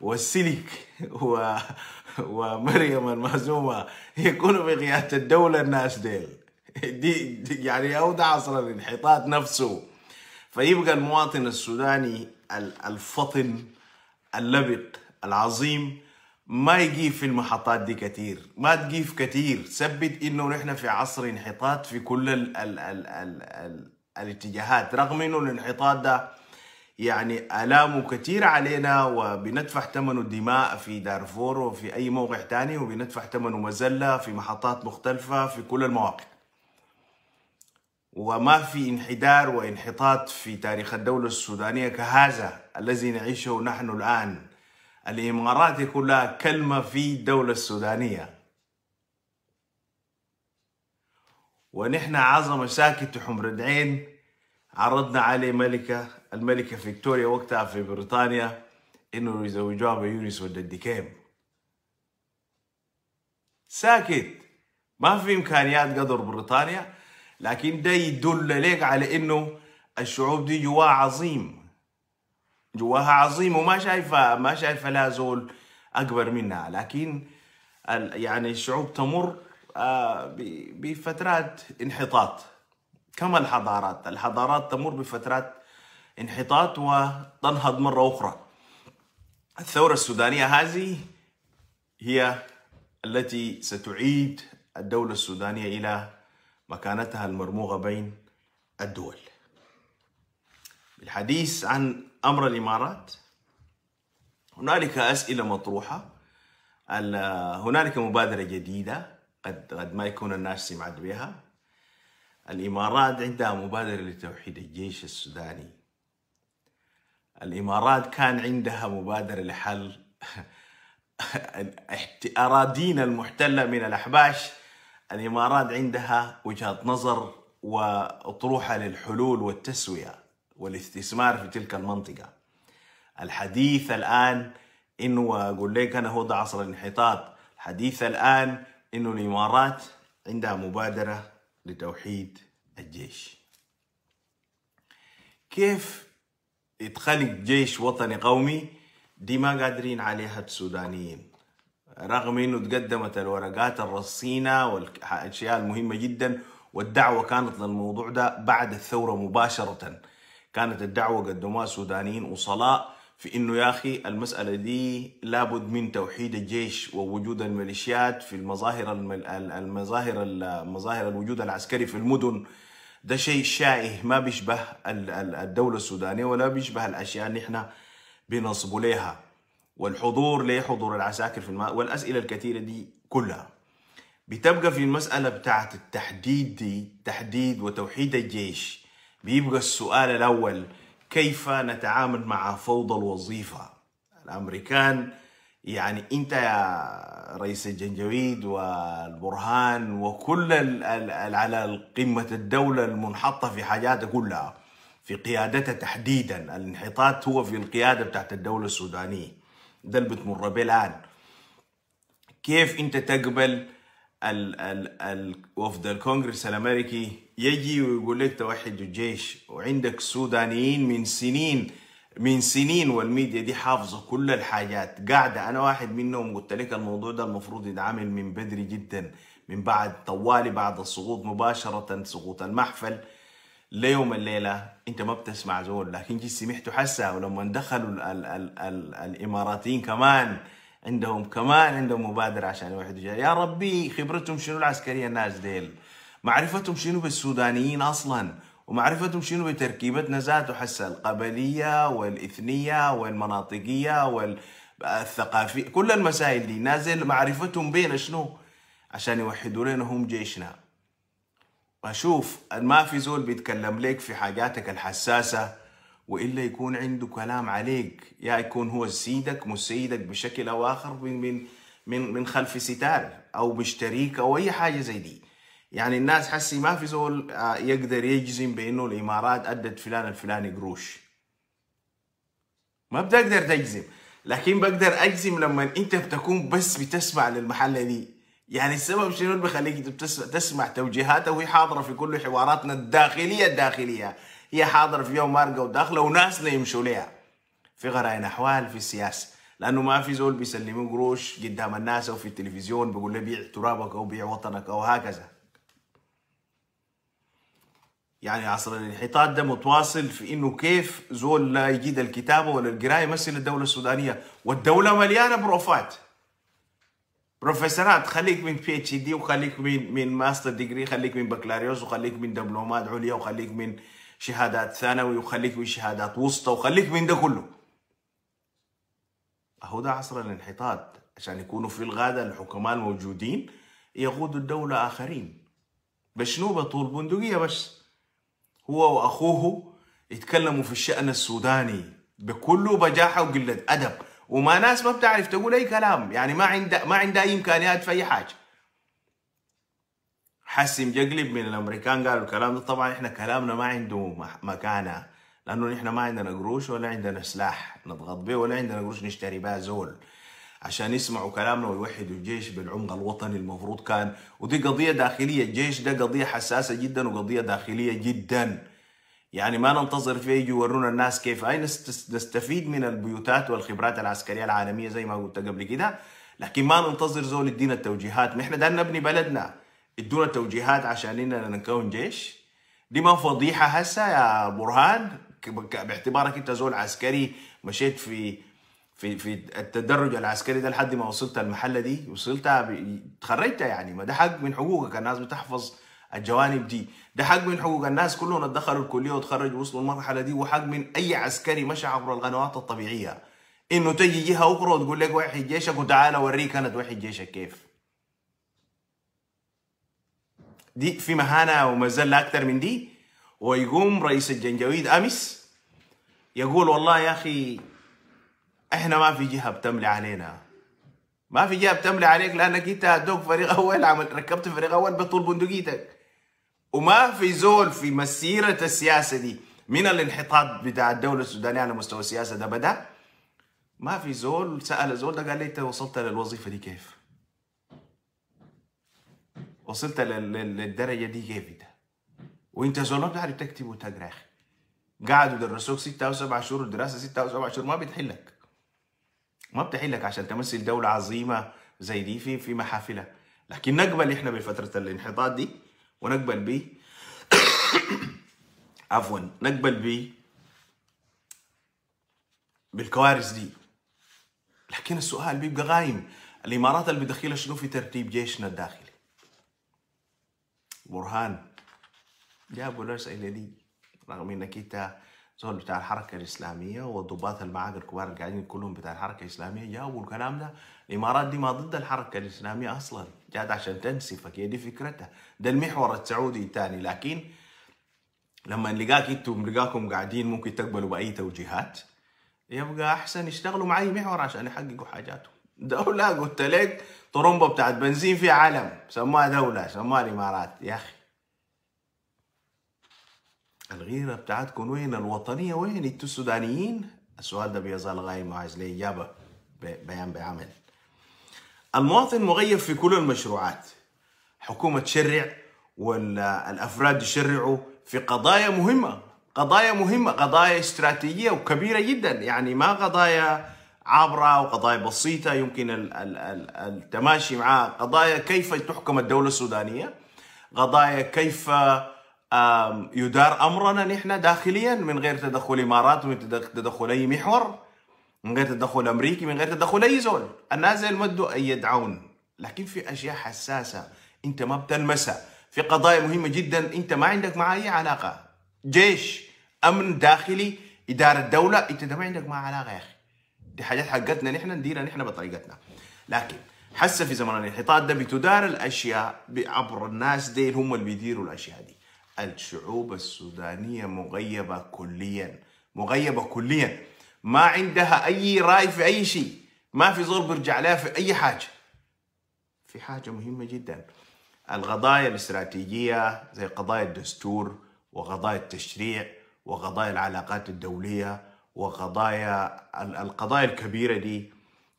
والسلك و... ومريم المهزومه يكونوا في الدولة الناس ديل دي, يعني اودع ده عصر الانحطاط نفسه فيبقى المواطن السوداني الفطن اللبق العظيم ما يقيف في المحطات دي كتير ما تقيف كتير ثبت انه نحن في عصر انحطاط في كل ال ال ال ال ال الاتجاهات رغم انه الانحطاط ده يعني آلامه كتير علينا وبندفع ثمنه دماء في دارفور وفي أي موقع تاني وبندفع ثمنه مزلة في محطات مختلفة في كل المواقع وما في انحدار وانحطاط في تاريخ الدولة السودانية كهذا الذي نعيشه نحن الآن الإمارات كلها كلمة في الدولة السودانية ونحن عظمة ساكت حمر العين عرضنا عليه ملكة الملكة فيكتوريا وقتها في بريطانيا إنه يزوجوها بيونس ولد الدكيم ساكت ما في إمكانيات قدر بريطانيا لكن ده يدل لك على إنه الشعوب دي جواها عظيم جواها عظيم وما شايفة ما شايفة لها زول أكبر منها لكن يعني الشعوب تمر آه، بفترات انحطاط كما الحضارات الحضارات تمر بفترات انحطاط وتنهض مرة أخرى الثورة السودانية هذه هي التي ستعيد الدولة السودانية إلى مكانتها المرموقة بين الدول بالحديث عن أمر الإمارات هنالك أسئلة مطروحة هنالك مبادرة جديدة قد قد ما يكون الناس سمعت بها الإمارات عندها مبادرة لتوحيد الجيش السوداني الإمارات كان عندها مبادرة لحل أراضينا المحتلة من الأحباش الإمارات عندها وجهة نظر وأطروحة للحلول والتسوية والاستثمار في تلك المنطقة الحديث الآن إنه أقول لك أنا هو ده عصر الانحطاط الحديث الآن إنه الإمارات عندها مبادرة لتوحيد الجيش كيف يتخلق جيش وطني قومي دي ما قادرين عليها السودانيين رغم انه تقدمت الورقات الرصينه والاشياء المهمه جدا والدعوه كانت للموضوع ده بعد الثوره مباشره كانت الدعوه قدموها السودانيين وصلاء في انه يا اخي المساله دي لابد من توحيد الجيش ووجود الميليشيات في المظاهر المظاهر المظاهر الوجود العسكري في المدن ده شيء شائع ما بيشبه الدولة السودانية ولا بيشبه الأشياء اللي احنا بنصبوا لها والحضور ليه حضور العساكر في الماء والأسئلة الكثيرة دي كلها بتبقى في المسألة بتاعت التحديد دي تحديد وتوحيد الجيش بيبقى السؤال الأول كيف نتعامل مع فوضى الوظيفة الأمريكان يعني انت يا رئيس الجنجويد والبرهان وكل على قمه الدوله المنحطه في حاجاتها كلها في قيادتها تحديدا الانحطاط هو في القياده بتاعت الدوله السودانيه ده اللي بتمر به الان كيف انت تقبل ال ال ال وفد الكونغرس الامريكي يجي ويقول لك توحد الجيش وعندك سودانيين من سنين من سنين والميديا دي حافظه كل الحاجات قاعده انا واحد منهم قلت لك الموضوع ده المفروض يتعامل من بدري جدا من بعد طوالي بعد السقوط مباشره سقوط المحفل ليوم الليله انت ما بتسمع زول لكن جيت سمعته حسا ولما دخلوا ال ال ال ال الاماراتيين كمان عندهم كمان عندهم مبادره عشان يوحدوا يا ربي خبرتهم شنو العسكريه الناس ديل معرفتهم شنو بالسودانيين اصلا ومعرفتهم شنو بتركيبتنا ذاته حسه القبليه والاثنيه والمناطقيه والثقافيه كل المسائل دي نازل معرفتهم بين شنو عشان يوحدوا لنا هم جيشنا اشوف ما في زول بيتكلم لك في حاجاتك الحساسه والا يكون عنده كلام عليك يا يعني يكون هو سيدك مسيدك بشكل او اخر من من من من خلف ستار او مشتريك او اي حاجه زي دي يعني الناس حسي ما في زول آه، يقدر يجزم بانه الامارات ادت فلان الفلاني قروش ما بتقدر تجزم لكن بقدر اجزم لما انت بتكون بس بتسمع للمحله دي يعني السبب شنو اللي بخليك تسمع توجيهاته وهي حاضره في كل حواراتنا الداخليه الداخليه هي حاضره في يوم مارقه وداخله وناس يمشوا ليها في غراين احوال في السياسه لانه ما في زول بيسلموه قروش قدام الناس او في التلفزيون بيقول له بيع ترابك او بيع وطنك او هكذا يعني عصر الانحطاط ده متواصل في انه كيف زول لا يجيد الكتابه ولا القرايه يمثل الدوله السودانيه والدوله مليانه بروفات بروفيسورات خليك من بي اتش دي وخليك من من ماستر ديجري خليك من بكالوريوس وخليك من دبلومات عليا وخليك من شهادات ثانوي وخليك من شهادات وسطى وخليك من ده كله اهو ده عصر الانحطاط عشان يكونوا في الغادة الحكماء الموجودين يقودوا الدولة آخرين بشنو بطول بندقية بس هو وأخوه يتكلموا في الشأن السوداني بكل بجاحة وقلة أدب وما ناس ما بتعرف تقول أي كلام يعني ما عنده ما عنده أي إمكانيات في أي حاجة حسم جقلب من الامريكان قالوا الكلام ده طبعا احنا كلامنا ما عنده مكانه لانه احنا ما عندنا قروش ولا عندنا سلاح نضغط به ولا عندنا قروش نشتري بها زول عشان يسمعوا كلامنا ويوحدوا الجيش بالعمق الوطني المفروض كان ودي قضيه داخليه الجيش ده قضيه حساسه جدا وقضيه داخليه جدا يعني ما ننتظر فيه يجي يورونا الناس كيف اي نستفيد من البيوتات والخبرات العسكريه العالميه زي ما قلت قبل كده لكن ما ننتظر زول يدينا التوجيهات ما احنا ده نبني بلدنا ادونا توجيهات عشان اننا نكون جيش دي ما فضيحه هسه يا برهان باعتبارك انت زول عسكري مشيت في في في التدرج العسكري ده لحد ما وصلت المحله دي وصلتها تخرجتها يعني ما ده حق من حقوقك الناس بتحفظ الجوانب دي ده حق من حقوق الناس كلهم دخلوا الكليه وتخرجوا وصلوا المرحله دي وحق من اي عسكري مشى عبر القنوات الطبيعيه انه تجي جهه اخرى وتقول لك وحي جيشك وتعالى اوريك انا وحي جيشك كيف دي في مهانه ومزله اكثر من دي ويقوم رئيس الجنجويد امس يقول والله يا اخي احنا ما في جهه بتملي علينا ما في جهه بتملي عليك لانك انت دوك فريق اول عمل ركبت فريق اول بطول بندقيتك وما في زول في مسيره السياسه دي من الانحطاط بتاع الدوله السودانيه على مستوى السياسه ده بدا ما في زول سال زول ده قال لي انت وصلت للوظيفه دي كيف؟ وصلت للدرجه دي كيف انت؟ وانت زول ما بتعرف تكتب وتقرا يا اخي قاعد ودرسوك ستة او سبعة شهور الدراسه ستة او سبعة شهور ما بتحلك ما بتحلك عشان تمثل دولة عظيمة زي دي في في محافلها لكن نقبل احنا بفترة الانحطاط دي ونقبل ب عفوا نقبل ب بالكوارث دي لكن السؤال بيبقى غايم الامارات اللي بتدخلها شنو في ترتيب جيشنا الداخلي برهان جابوا الاسئله دي رغم انك انت زول بتاع الحركه الاسلاميه وضباط المعارك الكبار اللي قاعدين كلهم بتاع الحركه الاسلاميه جابوا الكلام ده الامارات دي ما ضد الحركه الاسلاميه اصلا جات عشان تنسفك هي دي فكرتها ده المحور السعودي الثاني لكن لما نلقاك انتم نلقاكم قاعدين ممكن تقبلوا باي توجيهات يبقى احسن يشتغلوا مع اي محور عشان يحققوا حاجاتهم دولة قلت لك طرمبة بتاعت بنزين في عالم سماها دولة سماها الامارات يا اخي الغيرة بتاعتكم وين الوطنية وين انتوا السودانيين السؤال ده بيظل غايم وعايز ليه إجابة بيان بعمل المواطن مغيب في كل المشروعات حكومة تشرع والأفراد يشرعوا في قضايا مهمة قضايا مهمة قضايا استراتيجية وكبيرة جدا يعني ما قضايا عابرة وقضايا بسيطة يمكن التماشي معها قضايا كيف تحكم الدولة السودانية قضايا كيف يدار امرنا نحن داخليا من غير تدخل امارات من تدخل اي محور من غير تدخل امريكي من غير تدخل اي زول الناس المدوا اي يدعون لكن في اشياء حساسه انت ما بتلمسها في قضايا مهمه جدا انت ما عندك معها اي علاقه جيش امن داخلي اداره دوله انت ما عندك معها علاقه يا اخي دي حاجات حقتنا نحن نديرها نحن بطريقتنا لكن حس في زمن الانحطاط ده بتدار الاشياء عبر الناس دي هم اللي بيديروا الاشياء دي الشعوب السودانية مغيبة كليا مغيبة كليا ما عندها أي رأي في أي شيء ما في زور بيرجع لها في أي حاجة في حاجة مهمة جدا القضايا الاستراتيجية زي قضايا الدستور وقضايا التشريع وقضايا العلاقات الدولية وقضايا القضايا الكبيرة دي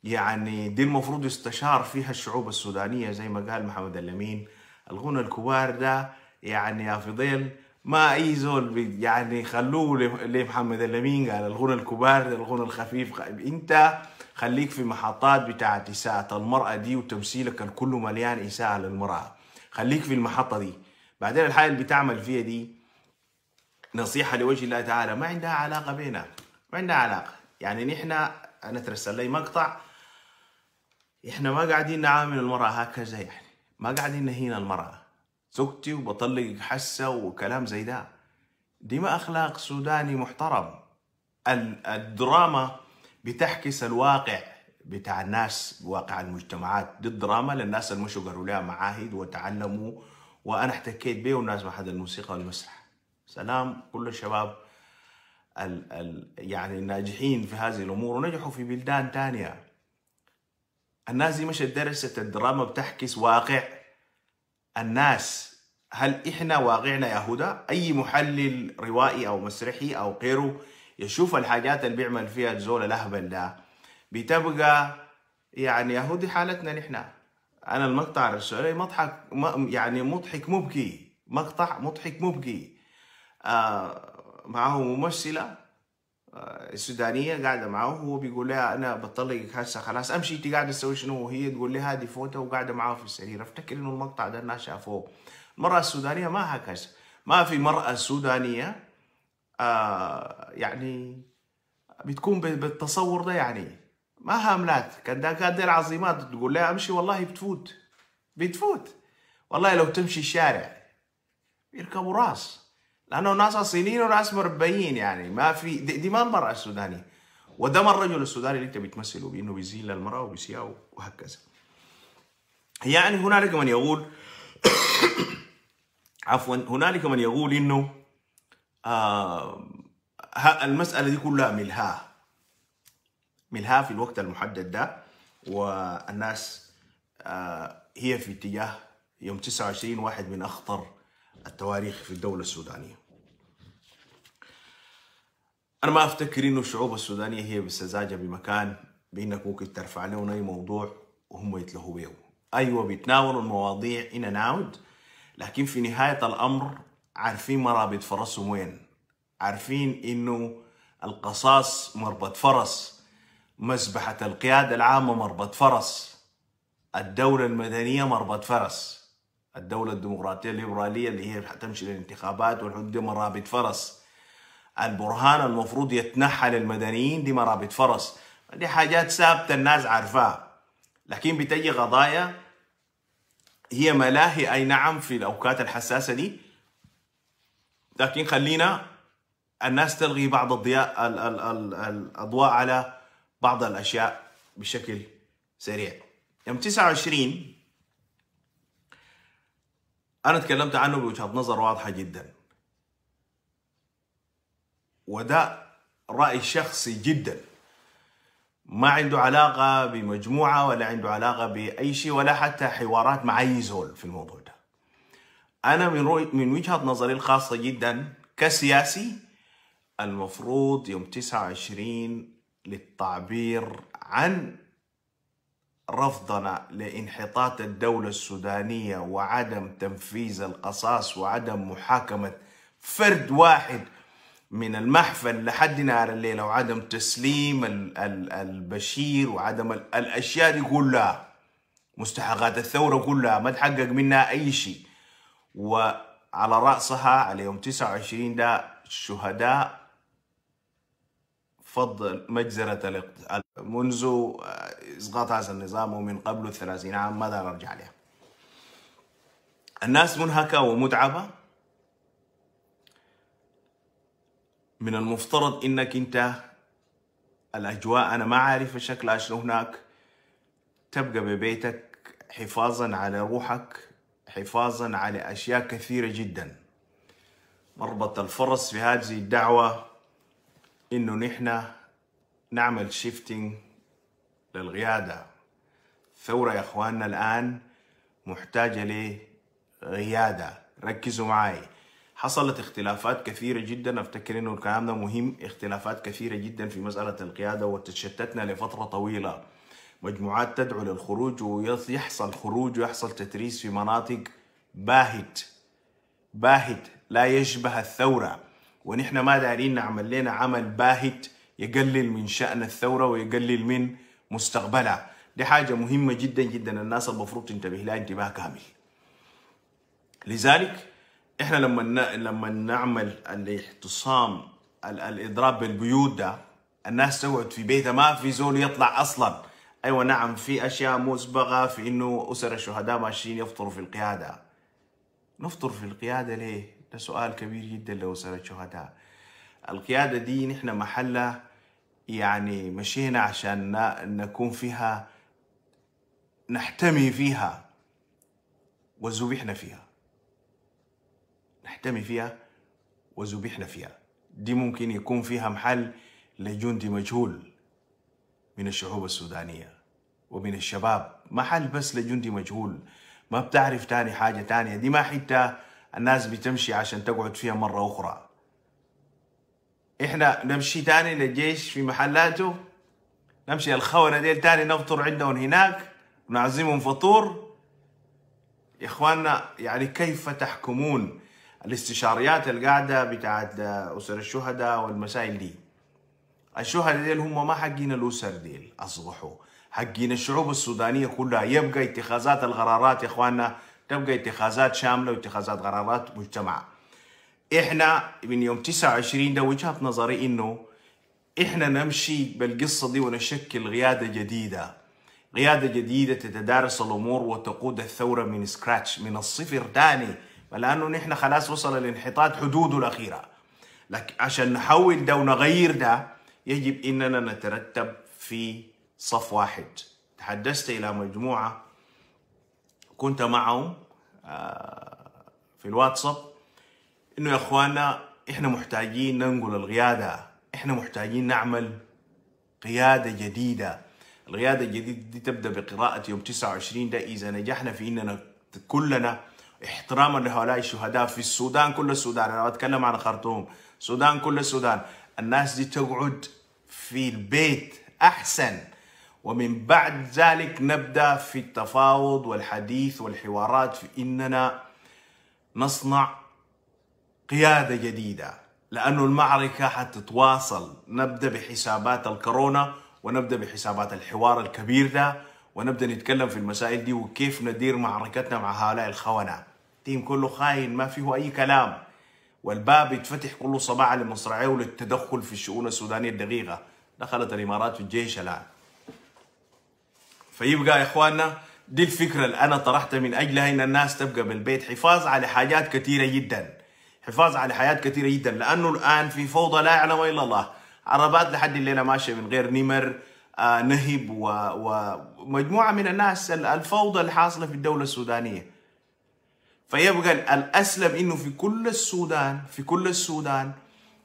يعني دي المفروض يستشار فيها الشعوب السودانية زي ما قال محمد اللمين الغنى الكبار ده يعني يا فضيل ما اي زول يعني خلوه لمحمد الامين قال الغنى الكبار الغنى الخفيف انت خليك في محطات بتاعت اساءة المرأة دي وتمثيلك الكل مليان اساءة للمرأة خليك في المحطة دي بعدين الحاجة اللي بتعمل فيها دي نصيحة لوجه الله تعالى ما عندها علاقة بينا ما عندها علاقة يعني نحن انا ترسل لي مقطع احنا ما قاعدين نعامل المرأة هكذا يعني ما قاعدين نهين المرأة زوجتي وبطلق حسة وكلام زي ده دي ما أخلاق سوداني محترم الدراما بتعكس الواقع بتاع الناس واقع المجتمعات دي الدراما للناس اللي مشوا قالوا لها معاهد وتعلموا وانا احتكيت بيه والناس بحد الموسيقى والمسرح سلام كل الشباب الـ الـ يعني الناجحين في هذه الامور ونجحوا في بلدان تانية الناس دي مش درست الدراما بتحكس واقع الناس هل احنا واقعنا يا هدى اي محلل روائي او مسرحي او غيره يشوف الحاجات اللي بيعمل فيها الزول الاهبل ده بتبقى يعني يا هدى حالتنا نحن انا المقطع الرسولي مضحك يعني مضحك مبكي مقطع مضحك مبكي آه معه ممثله آه، السودانيه قاعده معاه وهو بيقول لها انا بطلقك هسه خلاص امشي انت قاعده تسوي شنو وهي تقول لها هذه فوته وقاعده معه في السرير افتكر انه المقطع ده الناس شافوه المراه السودانيه ما هكذا ما في مراه سودانيه آه يعني بتكون بالتصور ده يعني ما هاملات كان ده كان ده العظيمات تقول لها امشي والله بتفوت بتفوت والله لو تمشي الشارع يركبوا راس لانه ناس صينيين وناس مربيين يعني ما في دي, دي ما المراه السودانيه ودم الرجل السوداني اللي انت بتمثله بانه بيزيل للمراه وبيسيها وهكذا يعني هنالك من يقول عفوا هنالك من يقول انه آه المساله دي كلها ملهاه ملهاه في الوقت المحدد ده والناس آه هي في اتجاه يوم 29 واحد من اخطر التواريخ في الدوله السودانيه أنا ما أفتكر إنه الشعوب السودانية هي بالسذاجة بمكان بإنك ممكن ترفع لهم أي موضوع وهم يتلهوا بيه أيوة بيتناولوا المواضيع إن ناود لكن في نهاية الأمر عارفين مرابط فرسهم وين عارفين إنه القصاص مربط فرس مسبحة القيادة العامة مربط فرس الدولة المدنية مربط فرس الدولة الديمقراطية الليبرالية اللي هي حتمشي للانتخابات والحدود مرابط فرس البرهان المفروض يتنحى للمدنيين دي مرابط فرس دي حاجات ثابته الناس عارفاها لكن بتجي قضايا هي ملاهي اي نعم في الاوقات الحساسه دي لكن خلينا الناس تلغي بعض الضياء ال ال ال الاضواء على بعض الاشياء بشكل سريع يوم 29 انا تكلمت عنه بوجهه نظر واضحه جدا وده رأي شخصي جدا ما عنده علاقة بمجموعة ولا عنده علاقة بأي شيء ولا حتى حوارات مع أي زول في الموضوع ده أنا من, رؤي من وجهة نظري الخاصة جدا كسياسي المفروض يوم 29 للتعبير عن رفضنا لانحطاط الدولة السودانية وعدم تنفيذ القصاص وعدم محاكمة فرد واحد من المحفل لحد نهار الليلة وعدم تسليم البشير وعدم الأشياء دي كلها مستحقات الثورة كلها ما تحقق منها أي شيء وعلى رأسها على يوم 29 ده الشهداء فضل مجزرة منذ آه، إسقاط هذا النظام ومن قبل الثلاثين عام ماذا نرجع لها الناس منهكة ومتعبة من المفترض انك انت الاجواء انا ما عارف شكلها شنو هناك تبقى ببيتك حفاظا على روحك حفاظا على اشياء كثيره جدا مربط الفرس في هذه الدعوه انه نحن نعمل شيفتنج للقياده الثوره يا اخواننا الان محتاجه لقياده ركزوا معي حصلت اختلافات كثيرة جدا افتكر انه الكلام ده مهم اختلافات كثيرة جدا في مسألة القيادة وتشتتنا لفترة طويلة مجموعات تدعو للخروج ويحصل خروج ويحصل تتريس في مناطق باهت باهت لا يشبه الثورة ونحن ما دارين نعمل لنا عمل باهت يقلل من شأن الثورة ويقلل من مستقبلها دي حاجة مهمة جدا جدا الناس المفروض تنتبه لها انتباه كامل لذلك احنا لما لما نعمل الاعتصام الاضراب بالبيوت ده الناس تقعد في بيتها ما في زول يطلع اصلا ايوه نعم في اشياء مسبغه في انه اسر الشهداء ماشيين يفطروا في القياده نفطر في القياده ليه؟ ده سؤال كبير جدا لاسر الشهداء القياده دي نحن محلها يعني مشينا عشان نكون فيها نحتمي فيها وذبحنا فيها نحتمي فيها وذبحنا فيها دي ممكن يكون فيها محل لجندي مجهول من الشعوب السودانية ومن الشباب محل بس لجندي مجهول ما بتعرف تاني حاجة تانية دي ما حتة الناس بتمشي عشان تقعد فيها مرة أخرى إحنا نمشي تاني للجيش في محلاته نمشي الخونة ديل تاني نفطر عندهم هناك ونعزمهم فطور إخواننا يعني كيف تحكمون الاستشاريات القاعده بتاعت اسر الشهداء والمسائل دي الشهداء ديل هم ما حقين الاسر ديل اصبحوا حقين الشعوب السودانيه كلها يبقى اتخاذات القرارات يا اخواننا تبقى اتخاذات شامله واتخاذات قرارات مجتمع احنا من يوم 29 ده وجهه نظري انه احنا نمشي بالقصه دي ونشكل قياده جديده قياده جديده تتدارس الامور وتقود الثوره من سكراتش من الصفر تاني لانه نحن خلاص وصل الانحطاط حدوده الاخيره لكن عشان نحول ده ونغير ده يجب اننا نترتب في صف واحد تحدثت الى مجموعه كنت معهم آه، في الواتساب انه يا اخوانا احنا محتاجين ننقل القياده احنا محتاجين نعمل قياده جديده القياده الجديده دي تبدا بقراءه يوم 29 ده اذا نجحنا في اننا كلنا احتراما لهؤلاء الشهداء في السودان كل السودان انا بتكلم عن خرطوم السودان كل السودان الناس دي تقعد في البيت احسن ومن بعد ذلك نبدا في التفاوض والحديث والحوارات في اننا نصنع قياده جديده لانه المعركه حتتواصل نبدا بحسابات الكورونا ونبدا بحسابات الحوار الكبير ده ونبدا نتكلم في المسائل دي وكيف ندير معركتنا مع هؤلاء الخونه تيم كله خاين ما فيه أي كلام والباب يتفتح كله صباح لمصراعيه للتدخل في الشؤون السودانية الدقيقة دخلت الإمارات في الجيش الآن فيبقى يا إخواننا دي الفكرة اللي أنا طرحتها من أجلها إن الناس تبقى بالبيت حفاظ على حاجات كثيرة جدا حفاظ على حاجات كثيرة جدا لأنه الآن في فوضى لا يعلم إلا الله عربات لحد الليلة ماشية من غير نمر آه نهب ومجموعة من الناس الفوضى اللي حاصلة في الدولة السودانية فيبقى الاسلم انه في كل السودان في كل السودان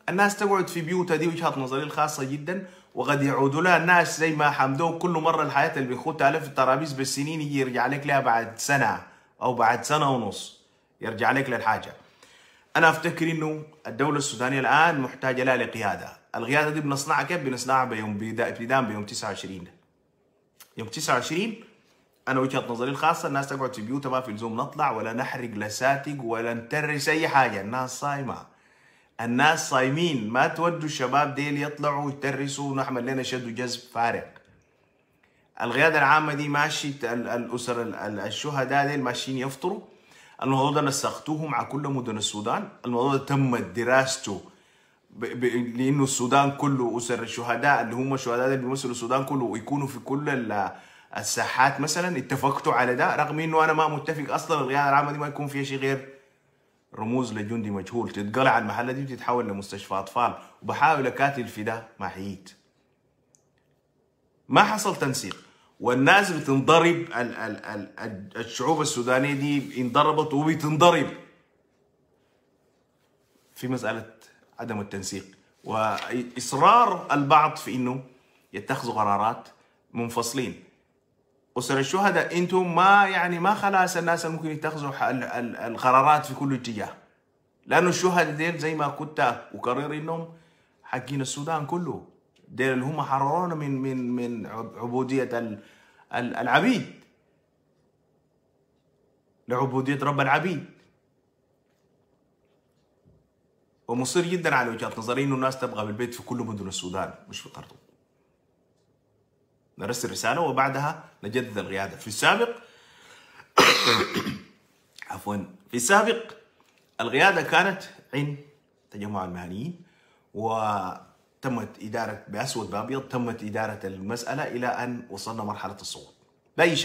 الناس تقعد في بيوتها دي وجهه نظري الخاصه جدا وقد يعودوا لها الناس زي ما حمدوه كل مره الحياه اللي بيخوتها الف الترابيز بالسنين يجي يرجع لك لها بعد سنه او بعد سنه ونص يرجع لك للحاجه. انا افتكر انه الدوله السودانيه الان محتاجه لها لقياده، القياده دي بنصنعها كيف؟ بنصنعها بيوم ابتداء بيوم 29 يوم 29 انا وجهه نظري الخاصه الناس تقعد في بيوتها ما في لزوم نطلع ولا نحرق لا ولا نترس اي حاجه الناس صايمه الناس صايمين ما تودوا الشباب ديل يطلعوا يترسوا ونحمل لنا شد وجذب فارق القياده العامه دي ماشي الاسر الشهداء ديل ماشيين يفطروا الموضوع ده نسختوهم على كل مدن السودان الموضوع ده تمت دراسته ب... ب... لانه السودان كله اسر الشهداء اللي هم الشهداء اللي بيمثلوا السودان كله ويكونوا في كل الساحات مثلا اتفقتوا على ده رغم انه انا ما متفق اصلا القياده العامه دي ما يكون فيها شيء غير رموز لجندي مجهول تتقلع المحله دي وتتحول لمستشفى اطفال وبحاول اكاتل في ده ما حييت ما حصل تنسيق والناس بتنضرب ال ال ال الشعوب السودانيه دي انضربت وبتنضرب في مساله عدم التنسيق واصرار البعض في انه يتخذوا قرارات منفصلين اسر الشهداء انتم ما يعني ما خلاص الناس ممكن يتخذوا القرارات في كل اتجاه لانه الشهداء ديل زي ما كنت اكرر انهم حقين السودان كله ديل اللي هم حررونا من من من عبوديه العبيد لعبوديه رب العبيد ومصر جدا على وجهه نظري انه الناس تبغى بالبيت في كل مدن السودان مش في خرطوم نرسل رساله وبعدها نجدد القياده في السابق عفوا في السابق القياده كانت عند تجمع المهنيين وتمت اداره باسود بابيض تمت اداره المساله الى ان وصلنا مرحله الصوت باي شيء